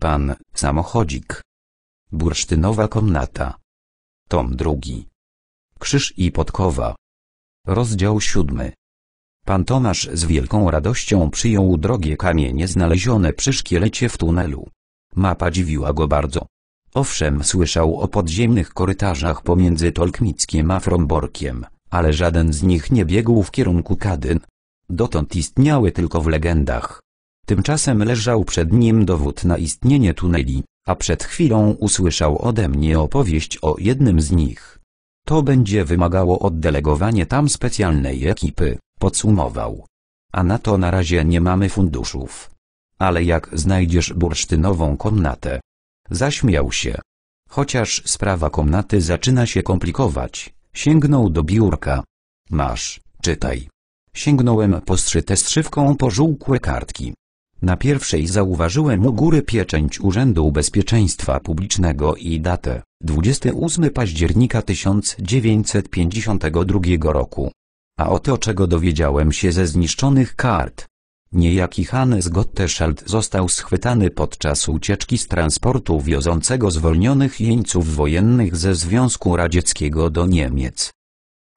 Pan, samochodzik. Bursztynowa komnata. Tom drugi. Krzyż i podkowa. Rozdział siódmy. Pan Tomasz z wielką radością przyjął drogie kamienie znalezione przy szkielecie w tunelu. Mapa dziwiła go bardzo. Owszem słyszał o podziemnych korytarzach pomiędzy Tolkmickiem a Fromborkiem, ale żaden z nich nie biegł w kierunku Kadyn. Dotąd istniały tylko w legendach. Tymczasem leżał przed nim dowód na istnienie tuneli, a przed chwilą usłyszał ode mnie opowieść o jednym z nich. To będzie wymagało oddelegowanie tam specjalnej ekipy, podsumował. A na to na razie nie mamy funduszów. Ale jak znajdziesz bursztynową komnatę? Zaśmiał się. Chociaż sprawa komnaty zaczyna się komplikować, sięgnął do biurka. Masz, czytaj. Sięgnąłem po zszyte z szywką pożółkłe kartki. Na pierwszej zauważyłem u góry pieczęć Urzędu Bezpieczeństwa Publicznego i datę 28 października 1952 roku. A oto czego dowiedziałem się ze zniszczonych kart. Niejaki Hannes Gotteschild został schwytany podczas ucieczki z transportu wiozącego zwolnionych jeńców wojennych ze Związku Radzieckiego do Niemiec.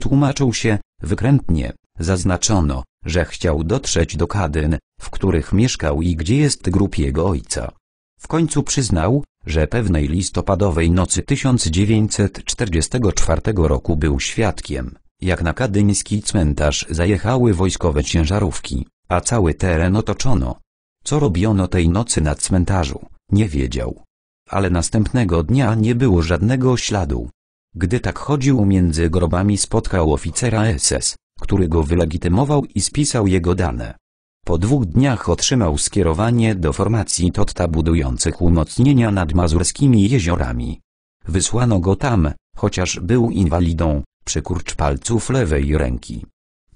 Tłumaczył się, wykrętnie, zaznaczono, że chciał dotrzeć do Kadyn, w których mieszkał i gdzie jest grób jego ojca. W końcu przyznał, że pewnej listopadowej nocy 1944 roku był świadkiem, jak na kadyński cmentarz zajechały wojskowe ciężarówki, a cały teren otoczono. Co robiono tej nocy na cmentarzu, nie wiedział. Ale następnego dnia nie było żadnego śladu. Gdy tak chodził między grobami spotkał oficera SS, który go wylegitymował i spisał jego dane. Po dwóch dniach otrzymał skierowanie do formacji Totta budujących umocnienia nad Mazurskimi jeziorami. Wysłano go tam, chociaż był inwalidą, przykurcz palców lewej ręki.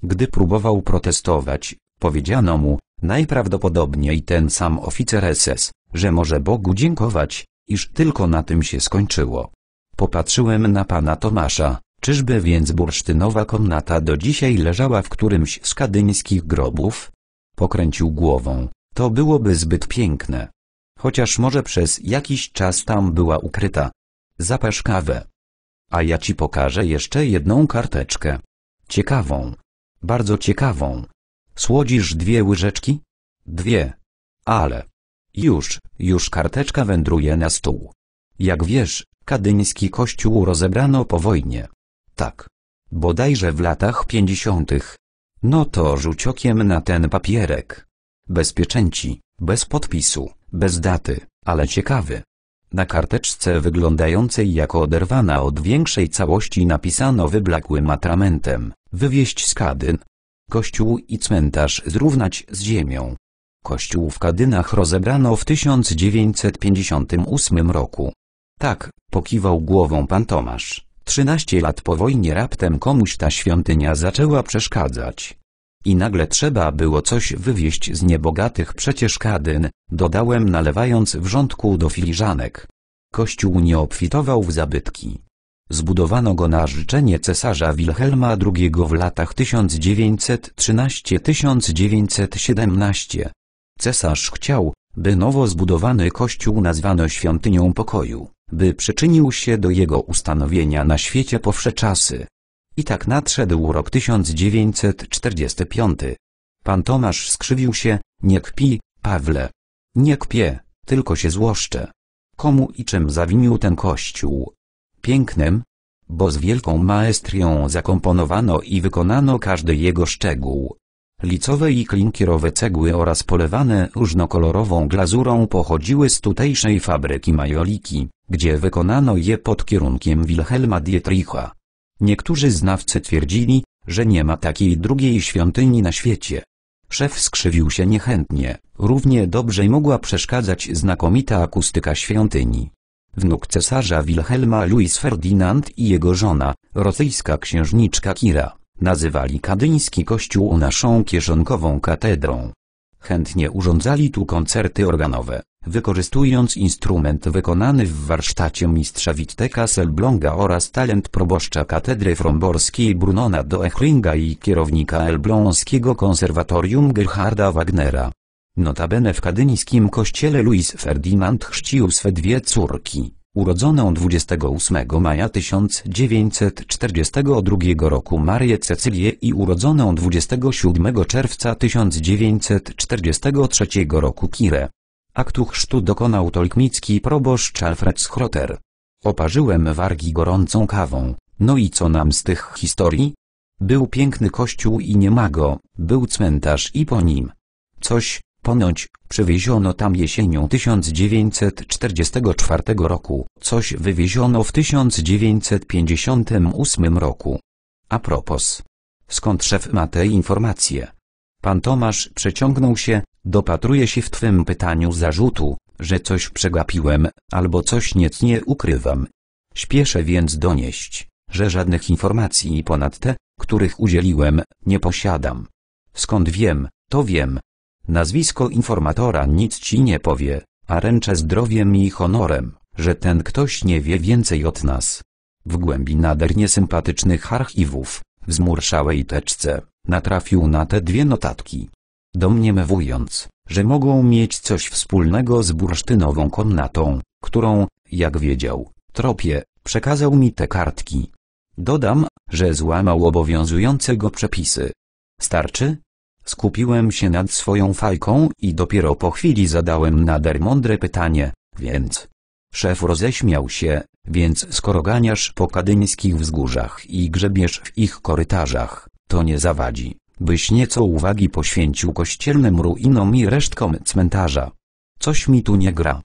Gdy próbował protestować, powiedziano mu, najprawdopodobniej ten sam oficer SS, że może Bogu dziękować, iż tylko na tym się skończyło. Popatrzyłem na pana Tomasza, Czyżby więc bursztynowa komnata do dzisiaj leżała w którymś z kadyńskich grobów? Pokręcił głową. To byłoby zbyt piękne. Chociaż może przez jakiś czas tam była ukryta. Zapasz kawę. A ja ci pokażę jeszcze jedną karteczkę. Ciekawą. Bardzo ciekawą. Słodzisz dwie łyżeczki? Dwie. Ale. Już, już karteczka wędruje na stół. Jak wiesz, kadyński kościół rozebrano po wojnie. Tak. Bodajże w latach pięćdziesiątych. No to rzuć okiem na ten papierek. Bez pieczęci, bez podpisu, bez daty, ale ciekawy. Na karteczce wyglądającej jako oderwana od większej całości napisano wyblakłym atramentem, wywieźć z Kadyn. Kościół i cmentarz zrównać z ziemią. Kościół w Kadynach rozebrano w 1958 roku. Tak, pokiwał głową pan Tomasz. 13 lat po wojnie raptem komuś ta świątynia zaczęła przeszkadzać. I nagle trzeba było coś wywieźć z niebogatych przecież kadyn, dodałem nalewając wrzątku do filiżanek. Kościół nie obfitował w zabytki. Zbudowano go na życzenie cesarza Wilhelma II w latach 1913-1917. Cesarz chciał, by nowo zbudowany kościół nazwano świątynią pokoju by przyczynił się do jego ustanowienia na świecie czasy, I tak nadszedł rok 1945. Pan Tomasz skrzywił się, nie kpi, Pawle. Nie kpie, tylko się złoszczę. Komu i czym zawinił ten kościół? Pięknym? Bo z wielką maestrią zakomponowano i wykonano każdy jego szczegół. Licowe i klinkierowe cegły oraz polewane różnokolorową glazurą pochodziły z tutejszej fabryki majoliki gdzie wykonano je pod kierunkiem Wilhelma Dietricha. Niektórzy znawcy twierdzili, że nie ma takiej drugiej świątyni na świecie. Szef skrzywił się niechętnie, równie dobrze mogła przeszkadzać znakomita akustyka świątyni. Wnuk cesarza Wilhelma Louis Ferdinand i jego żona, rosyjska księżniczka Kira, nazywali kadyński kościół naszą kieszonkową katedrą. Chętnie urządzali tu koncerty organowe, wykorzystując instrument wykonany w warsztacie mistrza Witteka Selblonga oraz talent proboszcza katedry fromborskiej Brunona Echringa i kierownika elbląskiego konserwatorium Gerharda Wagnera. Notabene w kadyńskim kościele Louis Ferdinand chrzcił swe dwie córki, urodzoną 28 maja 1942 roku Marię Cecylię i urodzoną 27 czerwca 1943 roku Kirę. Aktu chrztu dokonał tolkmicki proboszcz Alfred Schroter. Oparzyłem wargi gorącą kawą, no i co nam z tych historii? Był piękny kościół i nie ma go, był cmentarz i po nim. Coś, ponoć, przywieziono tam jesienią 1944 roku, coś wywieziono w 1958 roku. A propos. Skąd szef ma te informacje? Pan Tomasz przeciągnął się, Dopatruję się w Twym pytaniu zarzutu, że coś przegapiłem, albo coś nic nie ukrywam. Śpieszę więc donieść, że żadnych informacji ponad te, których udzieliłem, nie posiadam. Skąd wiem, to wiem. Nazwisko informatora nic ci nie powie, a ręczę zdrowiem i honorem, że ten ktoś nie wie więcej od nas. W głębi nader niesympatycznych archiwów, w zmurszałej teczce, natrafił na te dwie notatki domniemywując, że mogą mieć coś wspólnego z bursztynową komnatą, którą, jak wiedział, tropie, przekazał mi te kartki. Dodam, że złamał obowiązujące go przepisy. Starczy? Skupiłem się nad swoją fajką i dopiero po chwili zadałem nader mądre pytanie, więc... Szef roześmiał się, więc skoro ganiasz po kadyńskich wzgórzach i grzebiesz w ich korytarzach, to nie zawadzi byś nieco uwagi poświęcił kościelnym ruinom i resztkom cmentarza. Coś mi tu nie gra.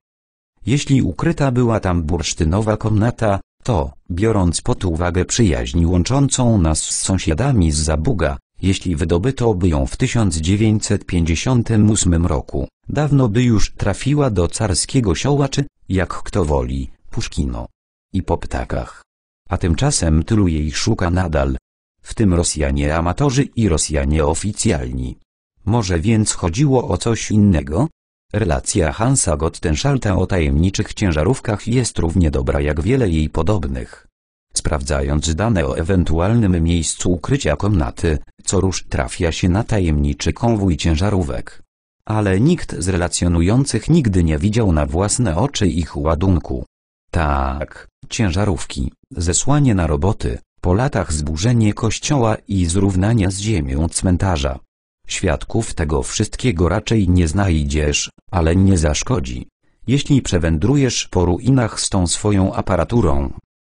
Jeśli ukryta była tam bursztynowa komnata, to, biorąc pod uwagę przyjaźń łączącą nas z sąsiadami z Zabuga, jeśli wydobyto by ją w 1958 roku, dawno by już trafiła do carskiego sioła czy, jak kto woli, Puszkino. I po ptakach. A tymczasem tylu jej szuka nadal, w tym Rosjanie amatorzy i Rosjanie oficjalni. Może więc chodziło o coś innego? Relacja Hansa Gottenshalta o tajemniczych ciężarówkach jest równie dobra jak wiele jej podobnych. Sprawdzając dane o ewentualnym miejscu ukrycia komnaty, co rusz trafia się na tajemniczy konwój ciężarówek. Ale nikt z relacjonujących nigdy nie widział na własne oczy ich ładunku. Tak, ciężarówki, zesłanie na roboty, po latach zburzenie kościoła i zrównania z ziemią cmentarza. Świadków tego wszystkiego raczej nie znajdziesz, ale nie zaszkodzi, jeśli przewędrujesz po ruinach z tą swoją aparaturą.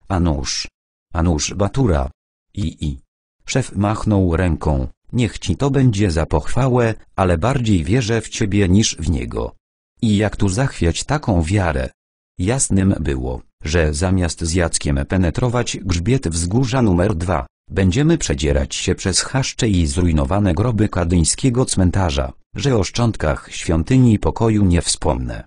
Anusz. Anusz Batura. I i. Szef machnął ręką, niech ci to będzie za pochwałę, ale bardziej wierzę w ciebie niż w niego. I jak tu zachwiać taką wiarę? Jasnym było, że zamiast z Jackiem penetrować grzbiet wzgórza numer 2, będziemy przedzierać się przez chaszcze i zrujnowane groby kadyńskiego cmentarza, że o szczątkach świątyni pokoju nie wspomnę.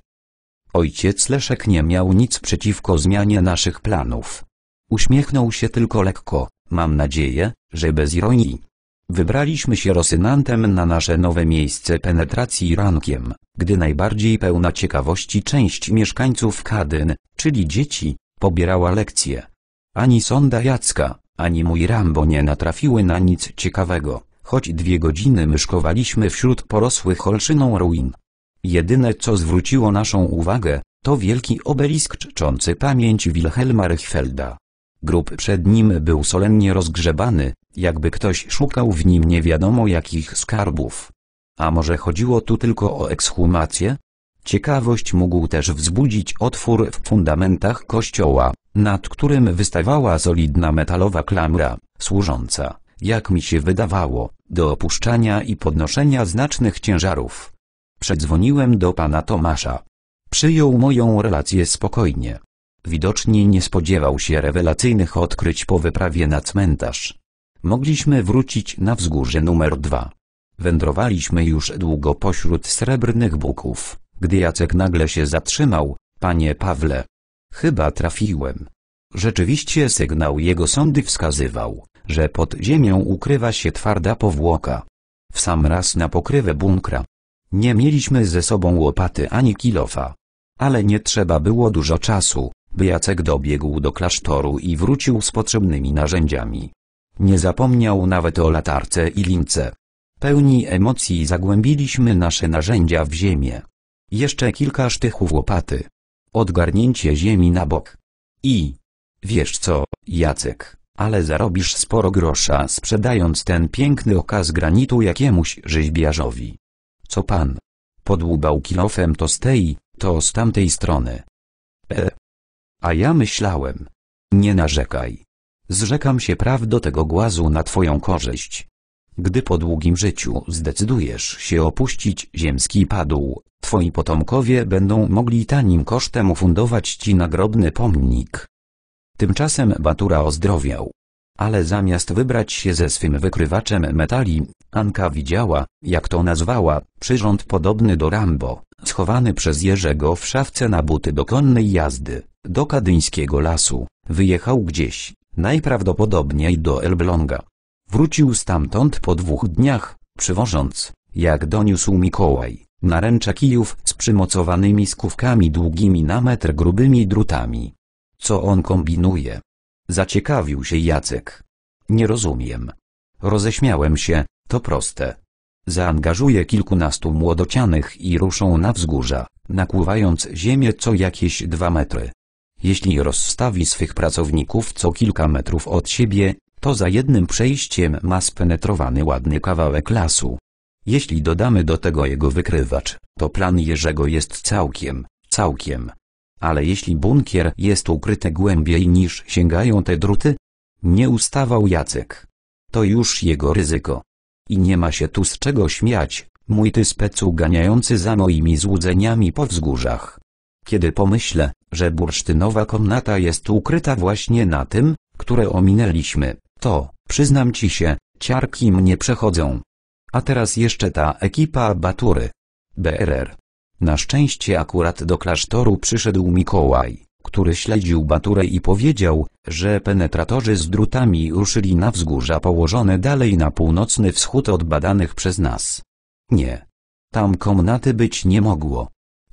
Ojciec Leszek nie miał nic przeciwko zmianie naszych planów. Uśmiechnął się tylko lekko, mam nadzieję, że bez ironii, Wybraliśmy się Rosynantem na nasze nowe miejsce penetracji rankiem, gdy najbardziej pełna ciekawości część mieszkańców Kadyn, czyli dzieci, pobierała lekcje. Ani sonda Jacka, ani mój Rambo nie natrafiły na nic ciekawego, choć dwie godziny myszkowaliśmy wśród porosłych olszyną ruin. Jedyne co zwróciło naszą uwagę, to wielki obelisk czczący pamięć Wilhelma Reichfelda. Grób przed nim był solennie rozgrzebany, jakby ktoś szukał w nim nie wiadomo jakich skarbów. A może chodziło tu tylko o ekshumację? Ciekawość mógł też wzbudzić otwór w fundamentach kościoła, nad którym wystawała solidna metalowa klamra, służąca, jak mi się wydawało, do opuszczania i podnoszenia znacznych ciężarów. Przedzwoniłem do pana Tomasza. Przyjął moją relację spokojnie. Widocznie nie spodziewał się rewelacyjnych odkryć po wyprawie na cmentarz. Mogliśmy wrócić na wzgórze numer dwa. Wędrowaliśmy już długo pośród srebrnych buków, gdy Jacek nagle się zatrzymał. Panie Pawle. Chyba trafiłem. Rzeczywiście sygnał jego sądy wskazywał, że pod ziemią ukrywa się twarda powłoka. W sam raz na pokrywę bunkra. Nie mieliśmy ze sobą łopaty ani kilofa. Ale nie trzeba było dużo czasu, by Jacek dobiegł do klasztoru i wrócił z potrzebnymi narzędziami. Nie zapomniał nawet o latarce i lince. Pełni emocji zagłębiliśmy nasze narzędzia w ziemię. Jeszcze kilka sztychów łopaty. Odgarnięcie ziemi na bok. I... Wiesz co, Jacek, ale zarobisz sporo grosza sprzedając ten piękny okaz granitu jakiemuś rzeźbiarzowi. Co pan? Podłubał kilofem to z tej, to z tamtej strony. E. A ja myślałem. Nie narzekaj. Zrzekam się praw do tego głazu na Twoją korzyść. Gdy po długim życiu zdecydujesz się opuścić ziemski padł, Twoi potomkowie będą mogli tanim kosztem ufundować Ci nagrobny pomnik. Tymczasem Batura ozdrowiał. Ale zamiast wybrać się ze swym wykrywaczem metali, Anka widziała, jak to nazwała, przyrząd podobny do Rambo, schowany przez Jerzego w szafce na buty do konnej jazdy, do kadyńskiego lasu, wyjechał gdzieś, najprawdopodobniej do Elbląga. Wrócił stamtąd po dwóch dniach, przywożąc, jak doniósł Mikołaj, naręcza kijów z przymocowanymi skówkami długimi na metr grubymi drutami. Co on kombinuje? Zaciekawił się Jacek. Nie rozumiem. Roześmiałem się, to proste. Zaangażuje kilkunastu młodocianych i ruszą na wzgórza, nakłuwając ziemię co jakieś dwa metry. Jeśli rozstawi swych pracowników co kilka metrów od siebie, to za jednym przejściem ma spenetrowany ładny kawałek lasu. Jeśli dodamy do tego jego wykrywacz, to plan Jerzego jest całkiem, całkiem. Ale jeśli bunkier jest ukryty głębiej niż sięgają te druty? Nie ustawał Jacek. To już jego ryzyko. I nie ma się tu z czego śmiać, mój ty specu ganiający za moimi złudzeniami po wzgórzach. Kiedy pomyślę, że bursztynowa komnata jest ukryta właśnie na tym, które ominęliśmy, to, przyznam ci się, ciarki mnie przechodzą. A teraz jeszcze ta ekipa Batury. BRR. Na szczęście akurat do klasztoru przyszedł Mikołaj, który śledził Baturę i powiedział, że penetratorzy z drutami ruszyli na wzgórza położone dalej na północny wschód od badanych przez nas. Nie. Tam komnaty być nie mogło.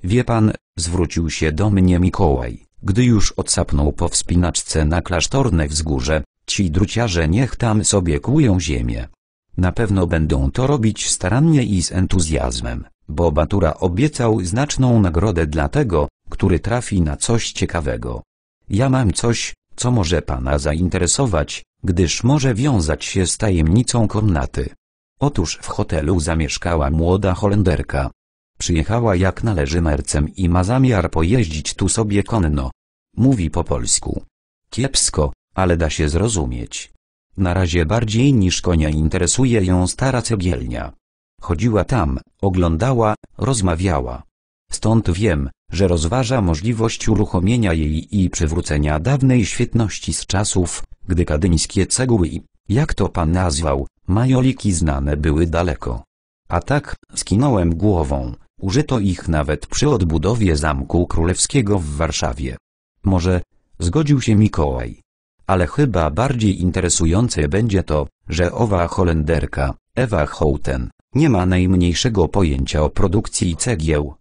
Wie pan, zwrócił się do mnie Mikołaj, gdy już odsapnął po wspinaczce na klasztorne wzgórze, ci druciarze niech tam sobie kują ziemię. Na pewno będą to robić starannie i z entuzjazmem, bo Batura obiecał znaczną nagrodę dla tego, który trafi na coś ciekawego. Ja mam coś, co może pana zainteresować, gdyż może wiązać się z tajemnicą komnaty. Otóż w hotelu zamieszkała młoda Holenderka, Przyjechała jak należy mercem i ma zamiar pojeździć tu sobie konno. Mówi po polsku. Kiepsko, ale da się zrozumieć. Na razie bardziej niż konia interesuje ją stara cegielnia. Chodziła tam, oglądała, rozmawiała. Stąd wiem, że rozważa możliwość uruchomienia jej i przywrócenia dawnej świetności z czasów, gdy kadyńskie cegły i, jak to pan nazwał, majoliki znane były daleko. A tak, skinąłem głową. Użyto ich nawet przy odbudowie Zamku Królewskiego w Warszawie. Może, zgodził się Mikołaj. Ale chyba bardziej interesujące będzie to, że owa Holenderka, Ewa Houten, nie ma najmniejszego pojęcia o produkcji cegieł.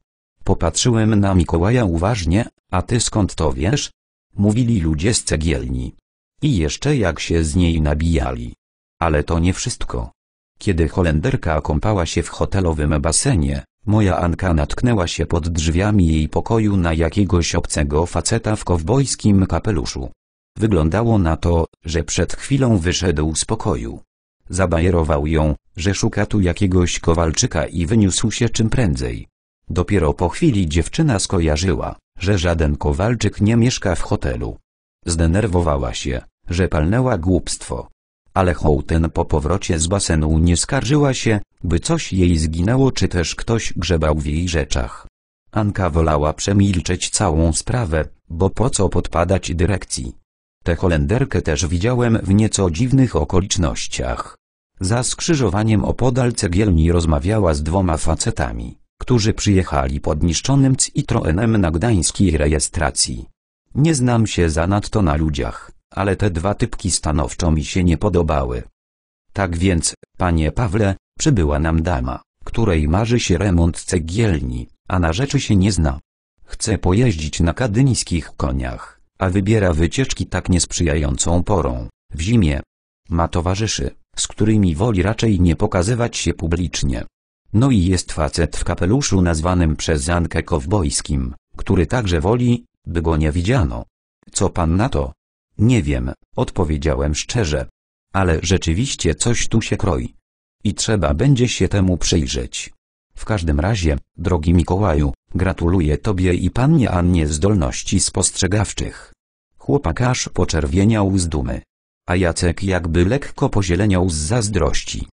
Popatrzyłem na Mikołaja uważnie, a ty skąd to wiesz? Mówili ludzie z cegielni. I jeszcze jak się z niej nabijali. Ale to nie wszystko. Kiedy Holenderka kąpała się w hotelowym basenie, Moja Anka natknęła się pod drzwiami jej pokoju na jakiegoś obcego faceta w kowbojskim kapeluszu. Wyglądało na to, że przed chwilą wyszedł z pokoju. Zabajerował ją, że szuka tu jakiegoś kowalczyka i wyniósł się czym prędzej. Dopiero po chwili dziewczyna skojarzyła, że żaden kowalczyk nie mieszka w hotelu. Zdenerwowała się, że palnęła głupstwo ale Houghton po powrocie z basenu nie skarżyła się, by coś jej zginęło czy też ktoś grzebał w jej rzeczach. Anka wolała przemilczeć całą sprawę, bo po co podpadać dyrekcji. Tę Holenderkę też widziałem w nieco dziwnych okolicznościach. Za skrzyżowaniem opodal cegielni rozmawiała z dwoma facetami, którzy przyjechali pod niszczonym Citroenem na gdańskiej rejestracji. Nie znam się zanadto na ludziach, ale te dwa typki stanowczo mi się nie podobały. Tak więc, panie Pawle, przybyła nam dama, której marzy się remont cegielni, a na rzeczy się nie zna. Chce pojeździć na kadyńskich koniach, a wybiera wycieczki tak niesprzyjającą porą, w zimie. Ma towarzyszy, z którymi woli raczej nie pokazywać się publicznie. No i jest facet w kapeluszu nazwanym przez Ankę Kowbojskim, który także woli, by go nie widziano. Co pan na to? Nie wiem, odpowiedziałem szczerze. Ale rzeczywiście coś tu się kroi. I trzeba będzie się temu przyjrzeć. W każdym razie, drogi Mikołaju, gratuluję Tobie i Pannie Annie zdolności spostrzegawczych. Chłopakarz poczerwieniał z dumy. A Jacek jakby lekko pozieleniał z zazdrości.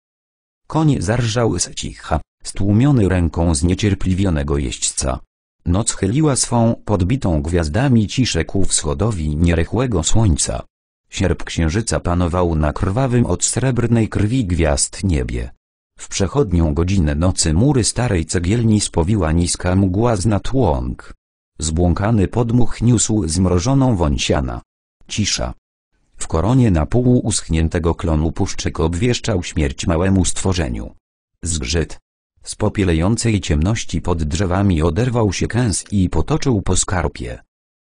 Koń zarżał z cicha, stłumiony ręką zniecierpliwionego jeźdźca. Noc chyliła swą podbitą gwiazdami ciszę ku wschodowi nierychłego słońca. Sierp księżyca panował na krwawym od srebrnej krwi gwiazd niebie. W przechodnią godzinę nocy mury starej cegielni spowiła niska mgła z natłąk. Zbłąkany podmuch niósł zmrożoną woń siana. Cisza. W koronie na pół uschniętego klonu puszczyk obwieszczał śmierć małemu stworzeniu. Zgrzyt. Z popierającej ciemności pod drzewami oderwał się kęs i potoczył po skarpie.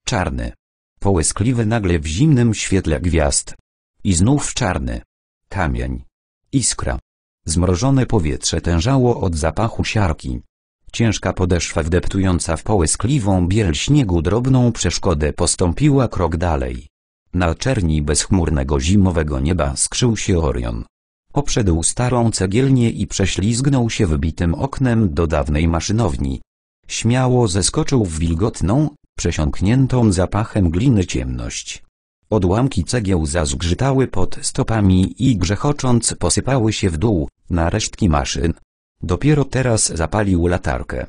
Czarny. Połyskliwy nagle w zimnym świetle gwiazd. I znów czarny. Kamień. Iskra. Zmrożone powietrze tężało od zapachu siarki. Ciężka podeszwa wdeptująca w połyskliwą biel śniegu drobną przeszkodę postąpiła krok dalej. Na czerni bezchmurnego zimowego nieba skrzył się Orion. Poprzedł starą cegielnię i prześlizgnął się wybitym oknem do dawnej maszynowni. Śmiało zeskoczył w wilgotną, przesiąkniętą zapachem gliny ciemność. Odłamki cegieł zazgrzytały pod stopami i grzechocząc posypały się w dół, na resztki maszyn. Dopiero teraz zapalił latarkę.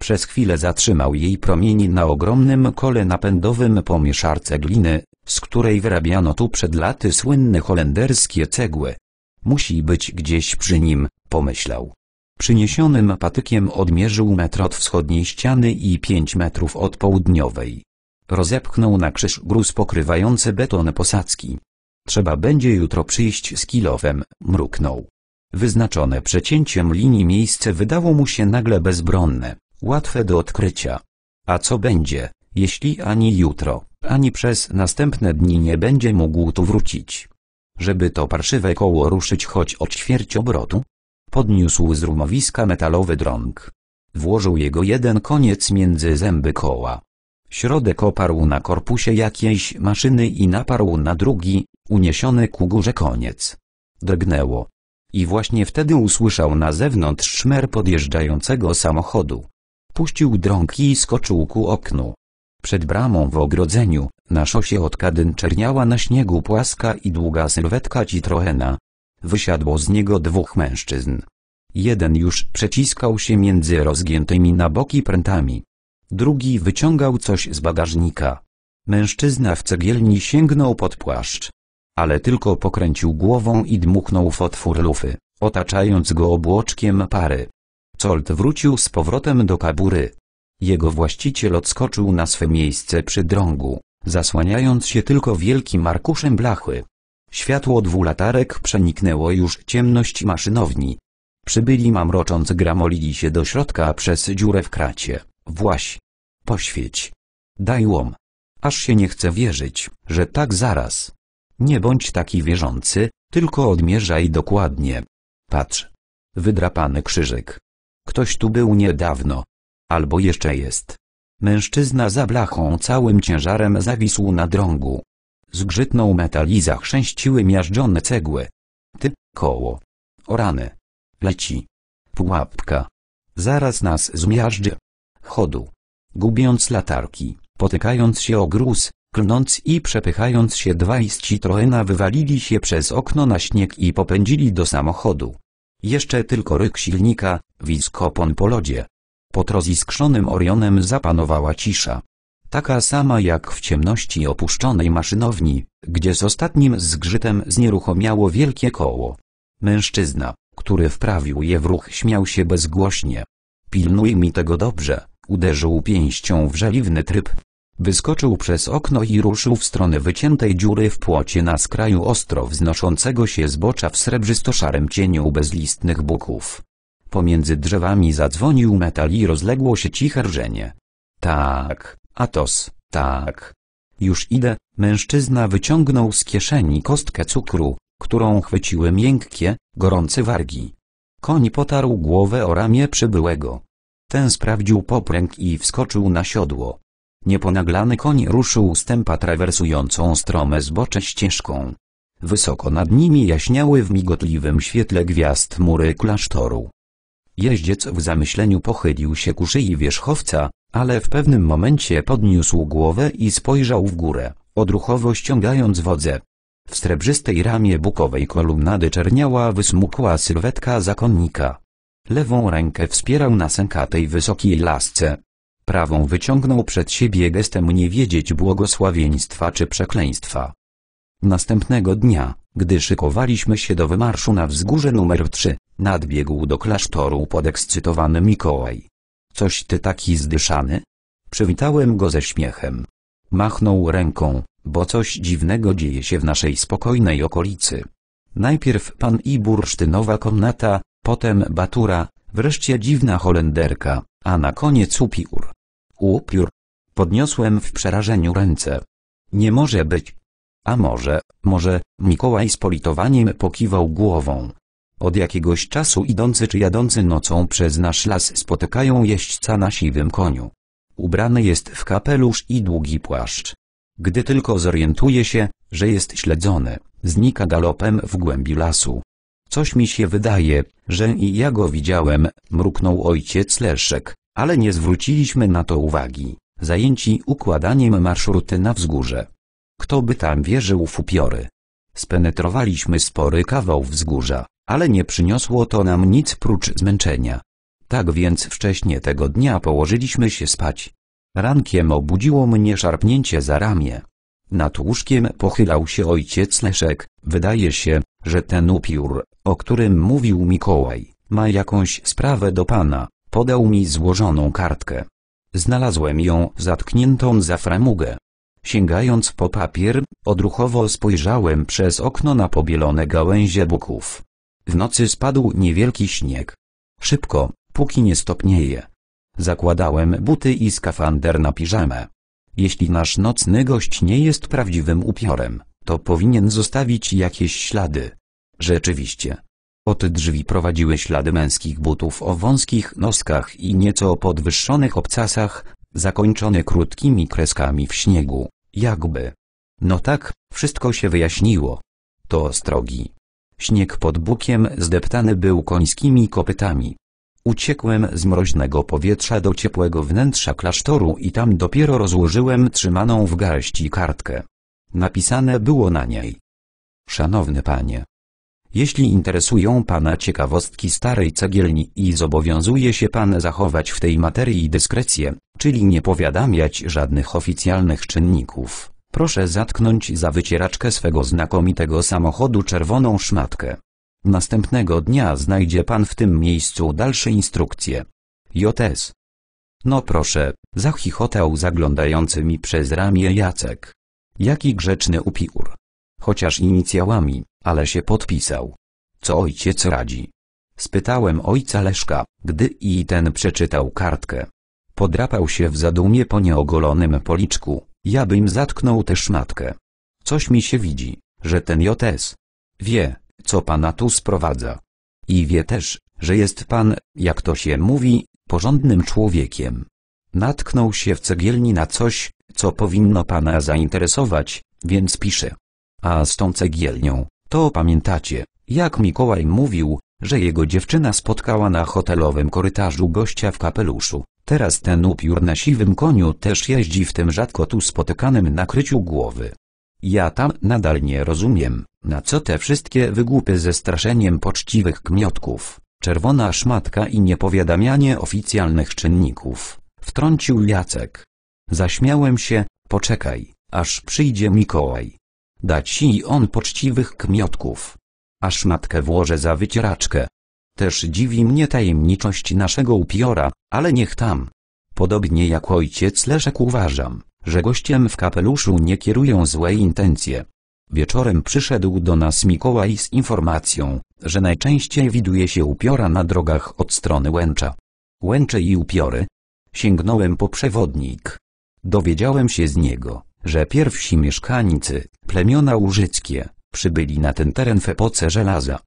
Przez chwilę zatrzymał jej promieni na ogromnym kole napędowym po mieszarce gliny, z której wyrabiano tu przed laty słynne holenderskie cegły. Musi być gdzieś przy nim, pomyślał. Przyniesionym patykiem odmierzył metr od wschodniej ściany i pięć metrów od południowej. Rozepchnął na krzyż gruz pokrywający beton posadzki. Trzeba będzie jutro przyjść z kilowem, mruknął. Wyznaczone przecięciem linii miejsce wydało mu się nagle bezbronne, łatwe do odkrycia. A co będzie, jeśli ani jutro, ani przez następne dni nie będzie mógł tu wrócić? żeby to parszywe koło ruszyć choć o ćwierć obrotu? Podniósł z rumowiska metalowy drąg. Włożył jego jeden koniec między zęby koła. Środek oparł na korpusie jakiejś maszyny i naparł na drugi, uniesiony ku górze koniec. Drgnęło. I właśnie wtedy usłyszał na zewnątrz szmer podjeżdżającego samochodu. Puścił drąg i skoczył ku oknu. Przed bramą w ogrodzeniu, na szosie od kadyn czerniała na śniegu płaska i długa sylwetka Citroena. Wysiadło z niego dwóch mężczyzn. Jeden już przeciskał się między rozgiętymi na boki prętami. Drugi wyciągał coś z bagażnika. Mężczyzna w cegielni sięgnął pod płaszcz. Ale tylko pokręcił głową i dmuchnął w otwór lufy, otaczając go obłoczkiem pary. Colt wrócił z powrotem do kabury. Jego właściciel odskoczył na swe miejsce przy drągu zasłaniając się tylko wielkim arkuszem blachy. Światło dwulatarek przeniknęło już ciemność maszynowni. Przybyli mamrocząc gramolili się do środka przez dziurę w kracie. Właś. Poświeć. Daj łom. Aż się nie chce wierzyć, że tak zaraz. Nie bądź taki wierzący, tylko odmierzaj dokładnie. Patrz. Wydrapany krzyżyk. Ktoś tu był niedawno. Albo jeszcze jest. Mężczyzna za blachą całym ciężarem zawisł na drągu. Zgrzytnął metal i zachrzęściły miażdżone cegły. Ty, koło. O rany. Leci. Pułapka. Zaraz nas zmiażdży. Chodu. Gubiąc latarki, potykając się o gruz, klnąc i przepychając się dwaj z troena wywalili się przez okno na śnieg i popędzili do samochodu. Jeszcze tylko ryk silnika, kopon po lodzie. Pod roziskrzonym Orionem zapanowała cisza. Taka sama jak w ciemności opuszczonej maszynowni, gdzie z ostatnim zgrzytem znieruchomiało wielkie koło. Mężczyzna, który wprawił je w ruch śmiał się bezgłośnie. Pilnuj mi tego dobrze, uderzył pięścią w żeliwny tryb. Wyskoczył przez okno i ruszył w stronę wyciętej dziury w płocie na skraju ostro wznoszącego się zbocza w srebrzysto-szarym cieniu bezlistnych buków. Pomiędzy drzewami zadzwonił metal i rozległo się ciche rżenie. Tak, Atos, tak. Już idę, mężczyzna wyciągnął z kieszeni kostkę cukru, którą chwyciły miękkie, gorące wargi. Koń potarł głowę o ramię przybyłego. Ten sprawdził popręg i wskoczył na siodło. Nieponaglany koń ruszył stępa trawersującą strome zbocze ścieżką. Wysoko nad nimi jaśniały w migotliwym świetle gwiazd mury klasztoru. Jeździec w zamyśleniu pochylił się ku szyi wierzchowca, ale w pewnym momencie podniósł głowę i spojrzał w górę, odruchowo ściągając wodze. W srebrzystej ramie bukowej kolumnady czerniała wysmukła sylwetka zakonnika. Lewą rękę wspierał na sękatej wysokiej lasce. Prawą wyciągnął przed siebie gestem nie wiedzieć błogosławieństwa czy przekleństwa. Następnego dnia, gdy szykowaliśmy się do wymarszu na wzgórze numer 3, nadbiegł do klasztoru podekscytowany Mikołaj. Coś ty taki zdyszany? Przywitałem go ze śmiechem. Machnął ręką, bo coś dziwnego dzieje się w naszej spokojnej okolicy. Najpierw pan i bursztynowa komnata, potem batura, wreszcie dziwna Holenderka, a na koniec upiór. Upiór. Podniosłem w przerażeniu ręce. Nie może być. A może, może, Mikołaj z politowaniem pokiwał głową. Od jakiegoś czasu idący czy jadący nocą przez nasz las spotykają jeźdźca na siwym koniu. Ubrany jest w kapelusz i długi płaszcz. Gdy tylko zorientuje się, że jest śledzony, znika galopem w głębi lasu. Coś mi się wydaje, że i ja go widziałem, mruknął ojciec Leszek, ale nie zwróciliśmy na to uwagi, zajęci układaniem marszruty na wzgórze. Kto by tam wierzył w upiory? Spenetrowaliśmy spory kawał wzgórza, ale nie przyniosło to nam nic prócz zmęczenia. Tak więc wcześnie tego dnia położyliśmy się spać. Rankiem obudziło mnie szarpnięcie za ramię. Nad łóżkiem pochylał się ojciec Leszek, wydaje się, że ten upiór, o którym mówił Mikołaj, ma jakąś sprawę do pana, podał mi złożoną kartkę. Znalazłem ją zatkniętą za framugę, Sięgając po papier, odruchowo spojrzałem przez okno na pobielone gałęzie buków. W nocy spadł niewielki śnieg. Szybko, póki nie stopnieje. Zakładałem buty i skafander na piżamę. Jeśli nasz nocny gość nie jest prawdziwym upiorem, to powinien zostawić jakieś ślady. Rzeczywiście. Od drzwi prowadziły ślady męskich butów o wąskich noskach i nieco podwyższonych obcasach, zakończone krótkimi kreskami w śniegu, jakby. No tak, wszystko się wyjaśniło. To ostrogi. Śnieg pod bukiem zdeptany był końskimi kopytami. Uciekłem z mroźnego powietrza do ciepłego wnętrza klasztoru i tam dopiero rozłożyłem trzymaną w garści kartkę. Napisane było na niej. Szanowny panie. Jeśli interesują pana ciekawostki starej cegielni i zobowiązuje się pan zachować w tej materii dyskrecję, czyli nie powiadamiać żadnych oficjalnych czynników. Proszę zatknąć za wycieraczkę swego znakomitego samochodu czerwoną szmatkę. Następnego dnia znajdzie Pan w tym miejscu dalsze instrukcje. JS. No proszę, zachichotał zaglądający mi przez ramię Jacek. Jaki grzeczny upiór. Chociaż inicjałami, ale się podpisał. Co ojciec radzi? Spytałem ojca Leszka, gdy i ten przeczytał kartkę. Podrapał się w zadumie po nieogolonym policzku, ja bym zatknął tę szmatkę. Coś mi się widzi, że ten JS wie, co pana tu sprowadza. I wie też, że jest pan, jak to się mówi, porządnym człowiekiem. Natknął się w cegielni na coś, co powinno pana zainteresować, więc pisze. A z tą cegielnią, to pamiętacie, jak Mikołaj mówił, że jego dziewczyna spotkała na hotelowym korytarzu gościa w kapeluszu, Teraz ten upiór na siwym koniu też jeździ w tym rzadko tu spotykanym nakryciu głowy. Ja tam nadal nie rozumiem, na co te wszystkie wygłupy ze straszeniem poczciwych kmiotków, czerwona szmatka i niepowiadamianie oficjalnych czynników, wtrącił Jacek. Zaśmiałem się, poczekaj, aż przyjdzie Mikołaj. Da ci on poczciwych kmiotków. A szmatkę włożę za wycieraczkę, też dziwi mnie tajemniczość naszego upiora, ale niech tam. Podobnie jak ojciec Leszek uważam, że gościem w kapeluszu nie kierują złe intencje. Wieczorem przyszedł do nas Mikołaj z informacją, że najczęściej widuje się upiora na drogach od strony Łęcza. Łęcze i upiory? Sięgnąłem po przewodnik. Dowiedziałem się z niego, że pierwsi mieszkańcy, plemiona łużyckie, przybyli na ten teren w epoce żelaza.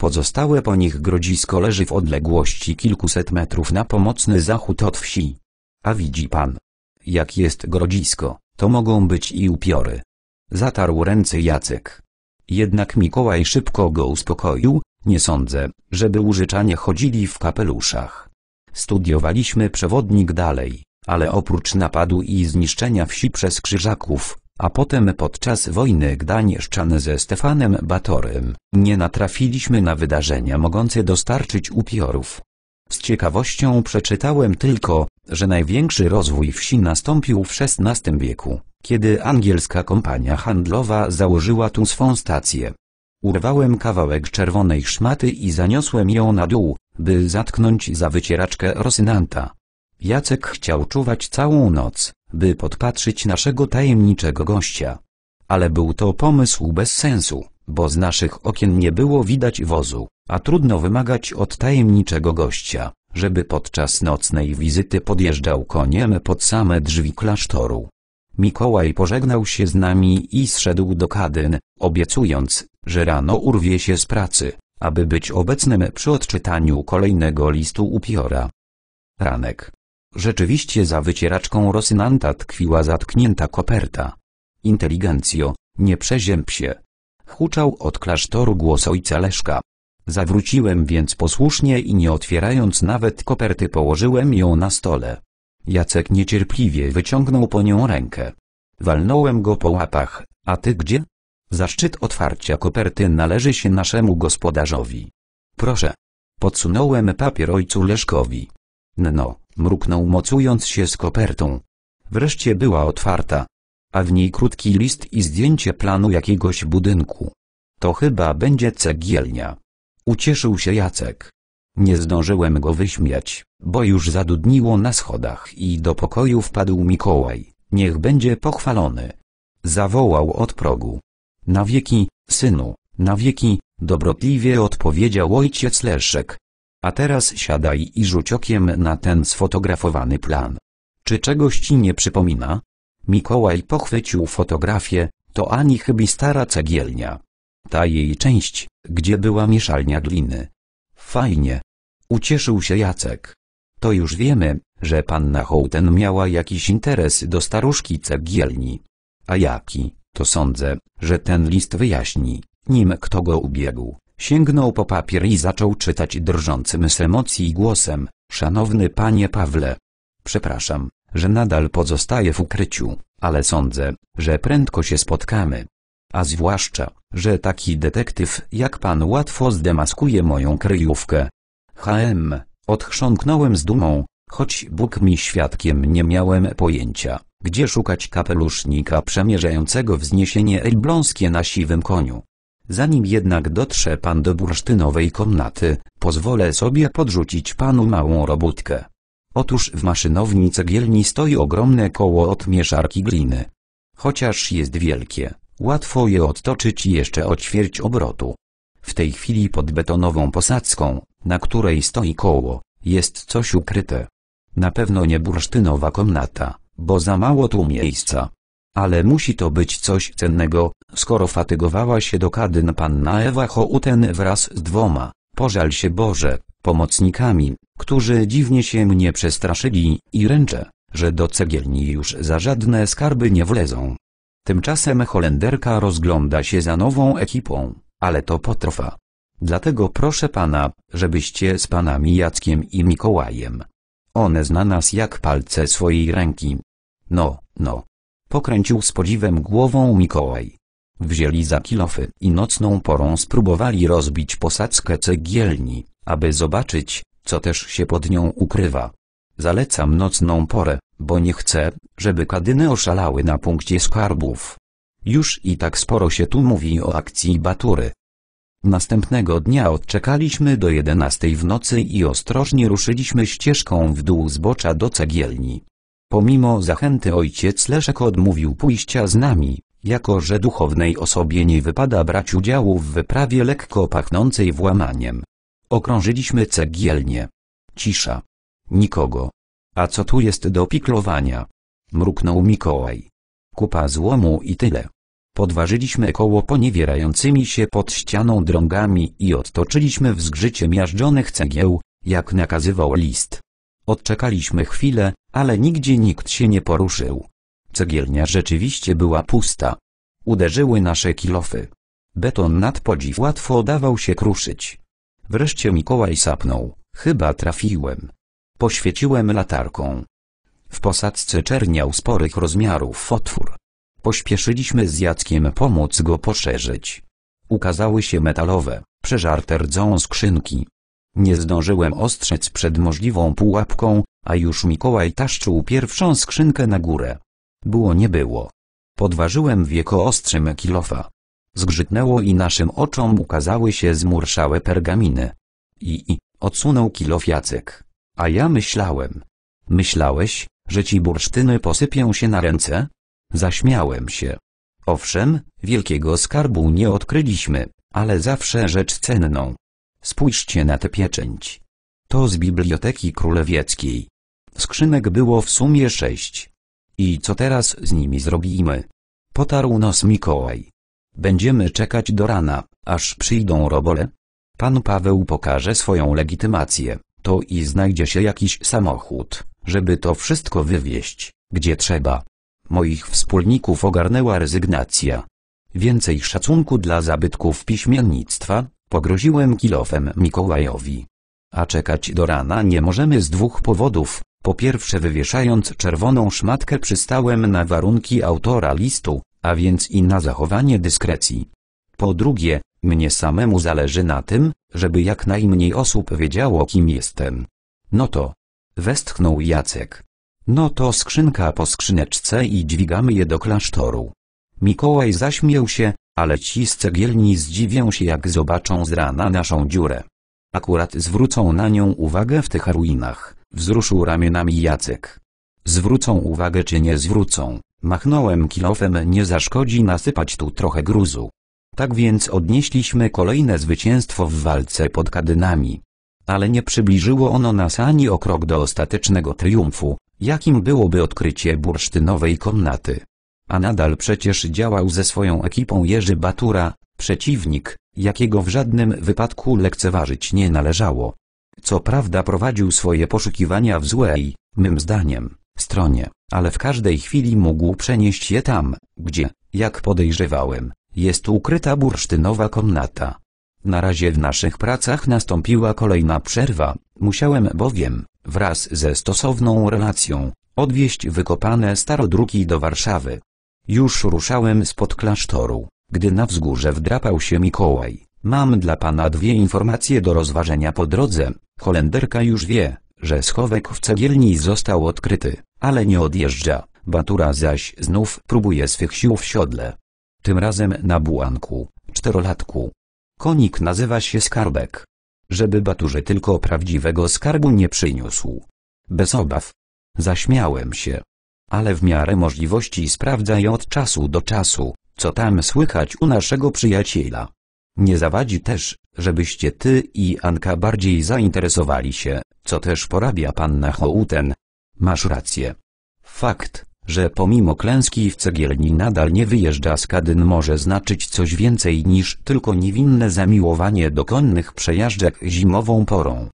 Pozostałe po nich grodzisko leży w odległości kilkuset metrów na pomocny zachód od wsi. A widzi pan. Jak jest grodzisko, to mogą być i upiory. Zatarł ręce Jacek. Jednak Mikołaj szybko go uspokoił, nie sądzę, żeby użyczanie chodzili w kapeluszach. Studiowaliśmy przewodnik dalej, ale oprócz napadu i zniszczenia wsi przez krzyżaków, a potem podczas wojny gdańszczan ze Stefanem Batorym, nie natrafiliśmy na wydarzenia mogące dostarczyć upiorów. Z ciekawością przeczytałem tylko, że największy rozwój wsi nastąpił w XVI wieku, kiedy angielska kompania handlowa założyła tu swą stację. Urwałem kawałek czerwonej szmaty i zaniosłem ją na dół, by zatknąć za wycieraczkę Rosynanta. Jacek chciał czuwać całą noc, by podpatrzyć naszego tajemniczego gościa. Ale był to pomysł bez sensu, bo z naszych okien nie było widać wozu, a trudno wymagać od tajemniczego gościa, żeby podczas nocnej wizyty podjeżdżał koniem pod same drzwi klasztoru. Mikołaj pożegnał się z nami i zszedł do kadyn, obiecując, że rano urwie się z pracy, aby być obecnym przy odczytaniu kolejnego listu upiora. Ranek Rzeczywiście za wycieraczką Rosynanta tkwiła zatknięta koperta. Inteligencjo, nie przezięb się. Huczał od klasztoru głos ojca Leszka. Zawróciłem więc posłusznie i nie otwierając nawet koperty położyłem ją na stole. Jacek niecierpliwie wyciągnął po nią rękę. Walnąłem go po łapach, a ty gdzie? Zaszczyt otwarcia koperty należy się naszemu gospodarzowi. Proszę. Podsunąłem papier ojcu Leszkowi. No, mruknął mocując się z kopertą. Wreszcie była otwarta. A w niej krótki list i zdjęcie planu jakiegoś budynku. To chyba będzie cegielnia. Ucieszył się Jacek. Nie zdążyłem go wyśmiać, bo już zadudniło na schodach i do pokoju wpadł Mikołaj, niech będzie pochwalony. Zawołał od progu. Na wieki, synu, na wieki, dobrotliwie odpowiedział ojciec Leszek. A teraz siadaj i rzuć okiem na ten sfotografowany plan. Czy czegoś ci nie przypomina? Mikołaj pochwycił fotografię, to Ani chybi stara cegielnia. Ta jej część, gdzie była mieszalnia gliny. Fajnie. Ucieszył się Jacek. To już wiemy, że panna Hołten miała jakiś interes do staruszki cegielni. A jaki, to sądzę, że ten list wyjaśni, nim kto go ubiegł. Sięgnął po papier i zaczął czytać drżącym z emocji głosem, Szanowny panie Pawle. Przepraszam, że nadal pozostaję w ukryciu, ale sądzę, że prędko się spotkamy. A zwłaszcza, że taki detektyw jak pan łatwo zdemaskuje moją kryjówkę. HM, odchrząknąłem z dumą, choć Bóg mi świadkiem nie miałem pojęcia, gdzie szukać kapelusznika przemierzającego wzniesienie elbląskie na siwym koniu. Zanim jednak dotrze pan do bursztynowej komnaty, pozwolę sobie podrzucić panu małą robótkę. Otóż w maszynowni cegielni stoi ogromne koło od mieszarki gliny. Chociaż jest wielkie, łatwo je odtoczyć jeszcze o ćwierć obrotu. W tej chwili pod betonową posadzką, na której stoi koło, jest coś ukryte. Na pewno nie bursztynowa komnata, bo za mało tu miejsca. Ale musi to być coś cennego, skoro fatygowała się do kadyn panna Ewa Houten wraz z dwoma, pożal się Boże, pomocnikami, którzy dziwnie się mnie przestraszyli, i ręczę, że do cegielni już za żadne skarby nie wlezą. Tymczasem Holenderka rozgląda się za nową ekipą, ale to potrwa. Dlatego proszę pana, żebyście z panami Jackiem i Mikołajem. One zna nas jak palce swojej ręki. No, no, Pokręcił z podziwem głową Mikołaj. Wzięli za kilofy i nocną porą spróbowali rozbić posadzkę cegielni, aby zobaczyć, co też się pod nią ukrywa. Zalecam nocną porę, bo nie chcę, żeby kadyny oszalały na punkcie skarbów. Już i tak sporo się tu mówi o akcji Batury. Następnego dnia odczekaliśmy do jedenastej w nocy i ostrożnie ruszyliśmy ścieżką w dół zbocza do cegielni. Pomimo zachęty ojciec Leszek odmówił pójścia z nami, jako że duchownej osobie nie wypada brać udziału w wyprawie lekko pachnącej włamaniem. Okrążyliśmy cegielnię. Cisza. Nikogo. A co tu jest do piklowania? Mruknął Mikołaj. Kupa złomu i tyle. Podważyliśmy koło poniewierającymi się pod ścianą drągami i odtoczyliśmy wzgrzycie miażdżonych cegieł, jak nakazywał list. Odczekaliśmy chwilę, ale nigdzie nikt się nie poruszył. Cegielnia rzeczywiście była pusta. Uderzyły nasze kilofy. Beton nad podziw łatwo dawał się kruszyć. Wreszcie Mikołaj sapnął, chyba trafiłem. Poświeciłem latarką. W posadzce czerniał sporych rozmiarów otwór. Pośpieszyliśmy z Jackiem pomóc go poszerzyć. Ukazały się metalowe, przeżarte rdzą skrzynki, nie zdążyłem ostrzec przed możliwą pułapką, a już Mikołaj taszczył pierwszą skrzynkę na górę. Było nie było. Podważyłem wieko ostrzym kilofa. Zgrzytnęło i naszym oczom ukazały się zmurszałe pergaminy. I, i odsunął kilof Jacek. A ja myślałem. Myślałeś, że ci bursztyny posypią się na ręce? Zaśmiałem się. Owszem, wielkiego skarbu nie odkryliśmy, ale zawsze rzecz cenną. Spójrzcie na tę pieczęć. To z Biblioteki Królewieckiej. Skrzynek było w sumie sześć. I co teraz z nimi zrobimy? Potarł nos Mikołaj. Będziemy czekać do rana, aż przyjdą robole? Pan Paweł pokaże swoją legitymację, to i znajdzie się jakiś samochód, żeby to wszystko wywieźć, gdzie trzeba. Moich wspólników ogarnęła rezygnacja. Więcej szacunku dla zabytków piśmiennictwa, Pogroziłem kilofem Mikołajowi. A czekać do rana nie możemy z dwóch powodów. Po pierwsze wywieszając czerwoną szmatkę przystałem na warunki autora listu, a więc i na zachowanie dyskrecji. Po drugie, mnie samemu zależy na tym, żeby jak najmniej osób wiedziało kim jestem. No to. Westchnął Jacek. No to skrzynka po skrzyneczce i dźwigamy je do klasztoru. Mikołaj zaśmiał się, ale ci z cegielni zdziwią się jak zobaczą z rana naszą dziurę. Akurat zwrócą na nią uwagę w tych ruinach, wzruszył ramionami Jacek. Zwrócą uwagę czy nie zwrócą, machnąłem kilofem nie zaszkodzi nasypać tu trochę gruzu. Tak więc odnieśliśmy kolejne zwycięstwo w walce pod Kadynami. Ale nie przybliżyło ono nas ani o krok do ostatecznego triumfu, jakim byłoby odkrycie bursztynowej komnaty a nadal przecież działał ze swoją ekipą Jerzy Batura, przeciwnik, jakiego w żadnym wypadku lekceważyć nie należało. Co prawda prowadził swoje poszukiwania w złej, mym zdaniem, stronie, ale w każdej chwili mógł przenieść je tam, gdzie, jak podejrzewałem, jest ukryta bursztynowa komnata. Na razie w naszych pracach nastąpiła kolejna przerwa, musiałem bowiem, wraz ze stosowną relacją, odwieźć wykopane starodruki do Warszawy. Już ruszałem spod klasztoru, gdy na wzgórze wdrapał się Mikołaj. Mam dla pana dwie informacje do rozważenia po drodze. Holenderka już wie, że schowek w cegielni został odkryty, ale nie odjeżdża. Batura zaś znów próbuje swych sił w siodle. Tym razem na bułanku, czterolatku. Konik nazywa się Skarbek. Żeby Baturze tylko prawdziwego skarbu nie przyniósł. Bez obaw. Zaśmiałem się ale w miarę możliwości sprawdzaj od czasu do czasu, co tam słychać u naszego przyjaciela. Nie zawadzi też, żebyście ty i Anka bardziej zainteresowali się, co też porabia panna Houten. Masz rację. Fakt, że pomimo klęski w cegielni nadal nie wyjeżdża z Kadyn może znaczyć coś więcej niż tylko niewinne zamiłowanie do konnych przejażdżek zimową porą.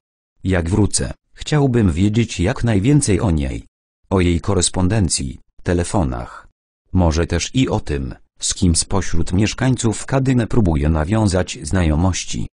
Jak wrócę, chciałbym wiedzieć jak najwięcej o niej o jej korespondencji, telefonach. Może też i o tym, z kim spośród mieszkańców Kadyne próbuje nawiązać znajomości.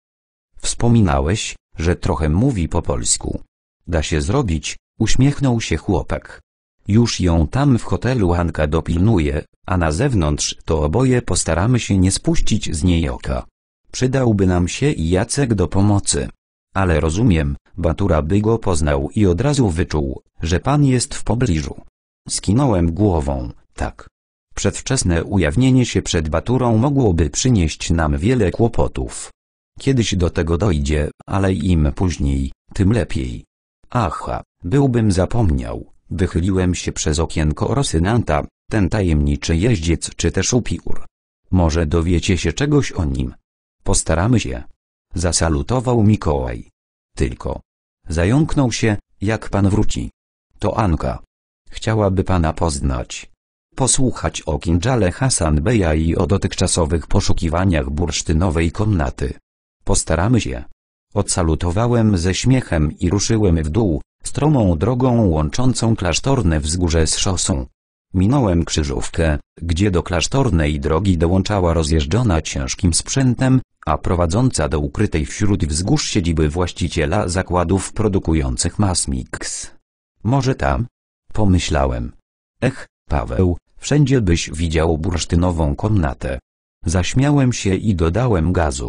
Wspominałeś, że trochę mówi po polsku. Da się zrobić, uśmiechnął się chłopak. Już ją tam w hotelu Hanka dopilnuje, a na zewnątrz to oboje postaramy się nie spuścić z niej oka. Przydałby nam się i Jacek do pomocy. Ale rozumiem, Batura by go poznał i od razu wyczuł, że pan jest w pobliżu. Skinąłem głową, tak. Przedwczesne ujawnienie się przed Baturą mogłoby przynieść nam wiele kłopotów. Kiedyś do tego dojdzie, ale im później, tym lepiej. Aha, byłbym zapomniał. Wychyliłem się przez okienko Rosynanta, ten tajemniczy jeździec czy też upiór. Może dowiecie się czegoś o nim. Postaramy się. Zasalutował Mikołaj. Tylko. Zająknął się, jak pan wróci. To Anka. Chciałaby pana poznać. Posłuchać o Kindżale Hasan Beja i o dotychczasowych poszukiwaniach bursztynowej komnaty. Postaramy się. Odsalutowałem ze śmiechem i ruszyłem w dół, stromą drogą łączącą klasztorne wzgórze z szosą. Minąłem krzyżówkę, gdzie do klasztornej drogi dołączała rozjeżdżona ciężkim sprzętem, a prowadząca do ukrytej wśród wzgórz siedziby właściciela zakładów produkujących masmix. Może tam? Pomyślałem. Ech, Paweł, wszędzie byś widział bursztynową komnatę. Zaśmiałem się i dodałem gazu.